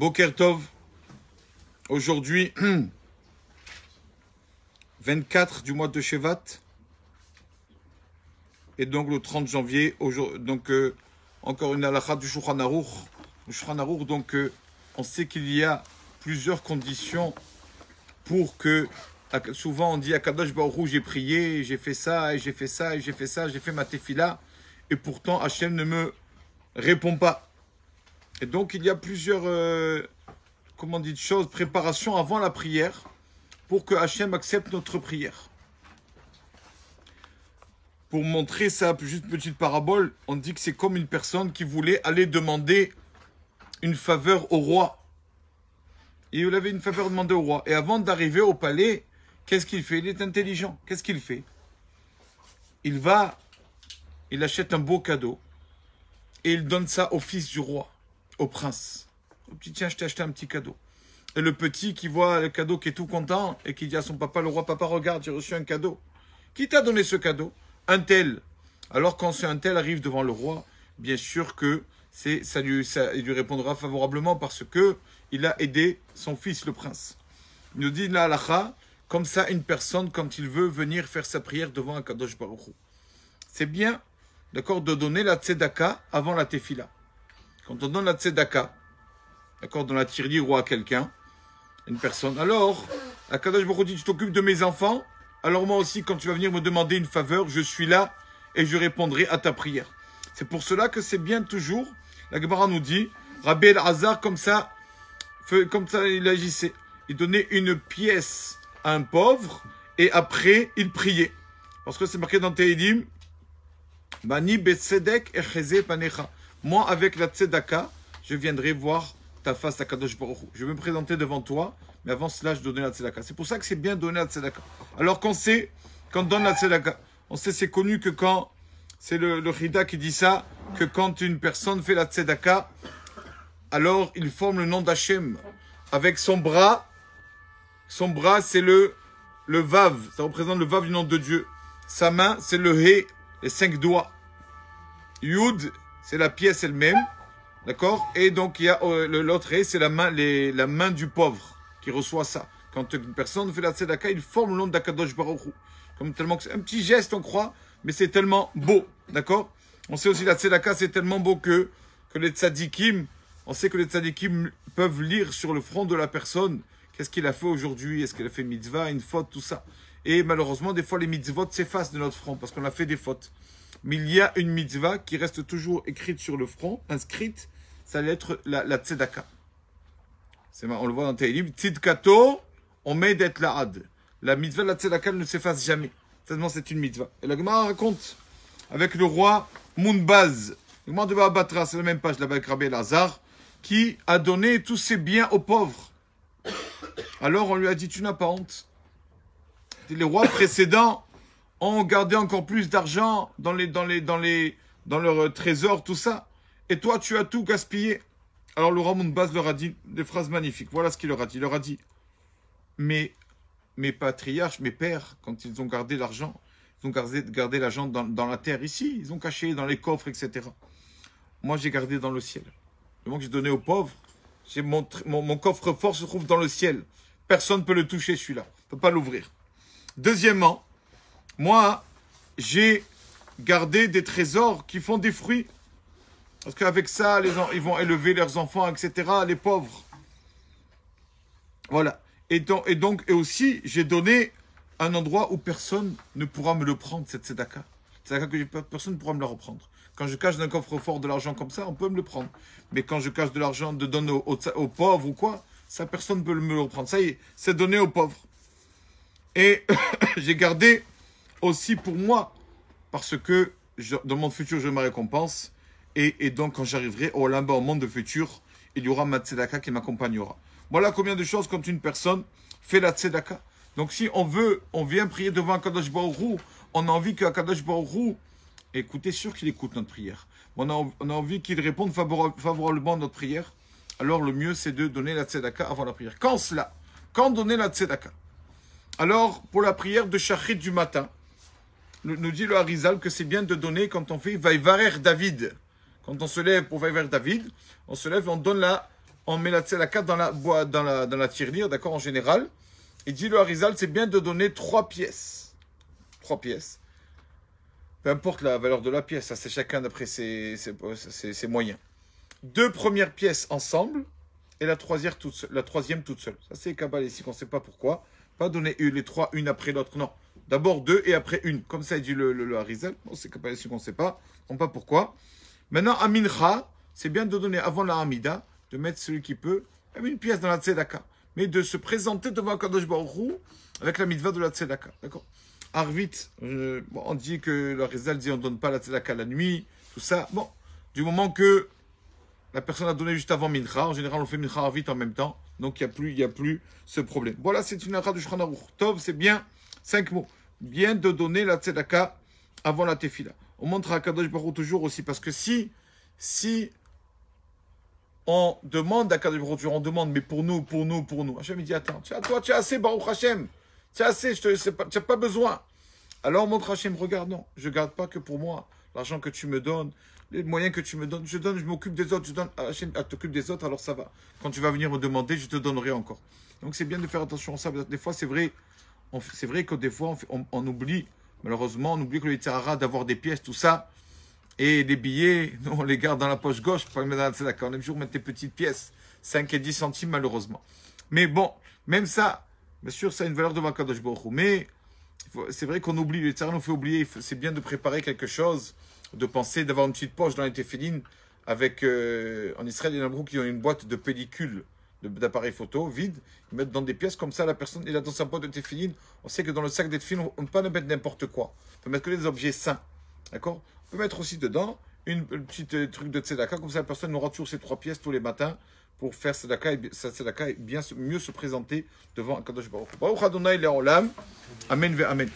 Boker Tov, aujourd'hui, 24 du mois de Shevat, et donc le 30 janvier, donc euh, encore une halakha du Shulchan donc euh, on sait qu'il y a plusieurs conditions pour que, souvent on dit à Kadosh j'ai prié, j'ai fait ça, et j'ai fait ça, et j'ai fait ça, j'ai fait ma tefila, et pourtant Hachem ne me répond pas. Et donc, il y a plusieurs, euh, comment dit, choses, préparations avant la prière pour que Hachem accepte notre prière. Pour montrer ça, juste petite parabole, on dit que c'est comme une personne qui voulait aller demander une faveur au roi. Et il avait une faveur demandée au roi. Et avant d'arriver au palais, qu'est-ce qu'il fait Il est intelligent. Qu'est-ce qu'il fait Il va, il achète un beau cadeau et il donne ça au fils du roi au prince. Au petit, tiens, je t'ai acheté un petit cadeau. Et le petit qui voit le cadeau, qui est tout content, et qui dit à son papa, le roi, papa, regarde, j'ai reçu un cadeau. Qui t'a donné ce cadeau Un tel. Alors quand ce un tel arrive devant le roi, bien sûr que c'est ça lui, ça, lui répondra favorablement parce que il a aidé son fils, le prince. Il nous dit la halacha, comme ça une personne, quand il veut, venir faire sa prière devant un kadosh baruch C'est bien, d'accord, de donner la tzedaka avant la tefila. Quand on donne la tzedaka, d'accord, dans la tyrannie roi à quelqu'un, une personne, alors, je Baruch dit, tu t'occupes de mes enfants, alors moi aussi, quand tu vas venir me demander une faveur, je suis là et je répondrai à ta prière. C'est pour cela que c'est bien toujours, la Gemara nous dit, Rabbi El-Hazar, comme ça, comme ça il agissait. Il donnait une pièce à un pauvre et après il priait. Parce que c'est marqué dans Tehidim, Bani Echese Panecha. Moi, avec la tzedaka, je viendrai voir ta face à Kadosh Je vais me présenter devant toi, mais avant cela, je donner la tzedaka. C'est pour ça que c'est bien donner la tzedaka. Alors qu'on sait, quand on donne la tzedaka, on sait, c'est connu que quand, c'est le, rida qui dit ça, que quand une personne fait la tzedaka, alors il forme le nom d'Hachem. Avec son bras, son bras, c'est le, le Vav. Ça représente le Vav du nom de Dieu. Sa main, c'est le He, les cinq doigts. Yud, c'est la pièce elle-même, d'accord Et donc, il y a euh, l'autre et c'est la main, la main du pauvre qui reçoit ça. Quand une personne fait la tzedaka, il forme l'onde d'Akadosh Hu. Comme tellement que c'est un petit geste, on croit, mais c'est tellement beau, d'accord On sait aussi la tzedaka, c'est tellement beau que, que les tzadikim, on sait que les tzadikim peuvent lire sur le front de la personne qu'est-ce qu'il a fait aujourd'hui, est-ce qu'il a fait mitzvah, une faute, tout ça. Et malheureusement, des fois, les mitzvot s'effacent de notre front parce qu'on a fait des fautes. Mais il y a une mitzvah qui reste toujours écrite sur le front, inscrite, ça lettre, être la, tzedaka. C'est on le voit dans Tehillim. Tzidkato, on met d'être la had. La mitzvah la tzedaka ne s'efface jamais. Tellement c'est une mitzvah. Et la Gemara raconte avec le roi Mounbaz. Le Gemara de abattre. c'est la même page, La bas Rabbi qui a donné tous ses biens aux pauvres. Alors on lui a dit, tu n'as pas honte. Les rois précédents ont gardé encore plus d'argent dans les, dans les, dans les, dans leur euh, trésor, tout ça. Et toi, tu as tout gaspillé. Alors Laurent Mounbaz leur a dit des phrases magnifiques. Voilà ce qu'il leur a dit. Il leur a dit, mes, mes patriarches, mes pères, quand ils ont gardé l'argent, ils ont gardé, gardé l'argent dans, la terre ici. Ils ont caché dans les coffres, etc. Moi, j'ai gardé dans le ciel. Le moment que j'ai donné aux pauvres, mon, mon, coffre fort se trouve dans le ciel. Personne ne peut le toucher, celui-là. ne peut pas l'ouvrir. Deuxièmement, moi, j'ai gardé des trésors qui font des fruits. Parce qu'avec ça, les ils vont élever leurs enfants, etc., les pauvres. Voilà. Et donc, et, donc, aussi, j'ai donné un endroit où personne ne pourra me le prendre, cette tzedaka. Sedaka que personne ne pourra me le reprendre. Quand je cache dans un coffre-fort de l'argent comme ça, on peut me le prendre. Mais quand je cache de l'argent, de donner aux, aux, pauvres ou quoi, ça, personne ne peut me le reprendre. Ça y est, c'est donné aux pauvres. Et j'ai gardé aussi pour moi, parce que dans le monde futur, je me récompense. Et, donc, quand j'arriverai au Olympe, au monde futur, il y aura ma tzedaka qui m'accompagnera. Voilà combien de choses quand une personne fait la tzedaka. Donc, si on veut, on vient prier devant Akadosh on a envie qu'Akadosh Baourou, écoutez, sûr qu'il écoute notre prière. On a, on a envie qu'il réponde favorablement à notre prière. Alors, le mieux, c'est de donner la tzedaka avant la prière. Quand cela Quand donner la tzedaka Alors, pour la prière de Shachrit du matin, nous dit le Harizal que c'est bien de donner quand on fait Vaïvarer David. Quand on se lève pour Vaïvarer David, on se lève, on donne la, on met la carte dans la, dans la, dans la tirelire, d'accord, en général. et dit le Harizal, c'est bien de donner trois pièces. Trois pièces. Peu importe la valeur de la pièce, ça c'est chacun d'après ses, ses, moyens. Deux premières pièces ensemble et la troisième toute seule. La troisième toute seule. Ça c'est Kabbalah ici qu'on ne sait pas pourquoi. Pas donner les trois une après l'autre, non. D'abord deux et après une. Comme ça, a dit le, le, le On sait qu'on ne sait pas. On ne pas pourquoi. Maintenant, Amincha, c'est bien de donner avant la Hamida, de mettre celui qui peut, une pièce dans la Tzedaka. Mais de se présenter devant Kadosh Baruch avec la mitva de la Tzedaka. D'accord Arvit, euh, on dit que le Harizel dit on ne donne pas la Tzedaka la nuit, tout ça. Bon, du moment que la personne a donné juste avant Mincha, en général on fait Mincha Arvit en même temps. Donc il n'y a, plus, a plus ce problème. Voilà, c'est une arabe de Tov, c'est bien. Cinq mots bien de donner la tzedaka avant la tefila. On montre à Kadosh Baruch toujours aussi, parce que si, si on demande à Kadosh Baruch on demande, mais pour nous, pour nous, pour nous, Hachem dit, attends, tu as, toi, tu as assez, Baruch Hachem, tu as assez, tu n'as pas besoin. Alors on montre à Hachem, regarde, non, je ne garde pas que pour moi, l'argent que tu me donnes, les moyens que tu me donnes, je donne, je m'occupe des autres, je donne, Hachem ah, t'occupe des autres, alors ça va. Quand tu vas venir me demander, je te donnerai encore. Donc c'est bien de faire attention à ça, des fois c'est vrai, c'est vrai que des fois, on, oublie, malheureusement, on oublie que le Yitzhara d'avoir des pièces, tout ça, et des billets, on les garde dans la poche gauche la On aime toujours mettre des petites pièces, 5 et 10 centimes, malheureusement. Mais bon, même ça, bien sûr, ça a une valeur de vacances, Baruch Mais c'est vrai qu'on oublie, Les Yitzhara nous fait oublier, c'est bien de préparer quelque chose, de penser, d'avoir une petite poche dans les téfélines, avec, euh, en Israël, il y en a beaucoup qui ont une boîte de pellicule d'appareils photo vide, ils mettent dans des pièces comme ça, la personne, il a dans sa boîte de téfiline. On sait que dans le sac des on ne peut pas mettre n'importe quoi. On peut mettre que des objets sains. D'accord On peut mettre aussi dedans une, petite euh, truc de tzedaka, comme ça la personne aura toujours ses trois pièces tous les matins pour faire tzedaka et, bien mieux se présenter devant un Kadosh Baruch. Baruch Adonai Amen Amen.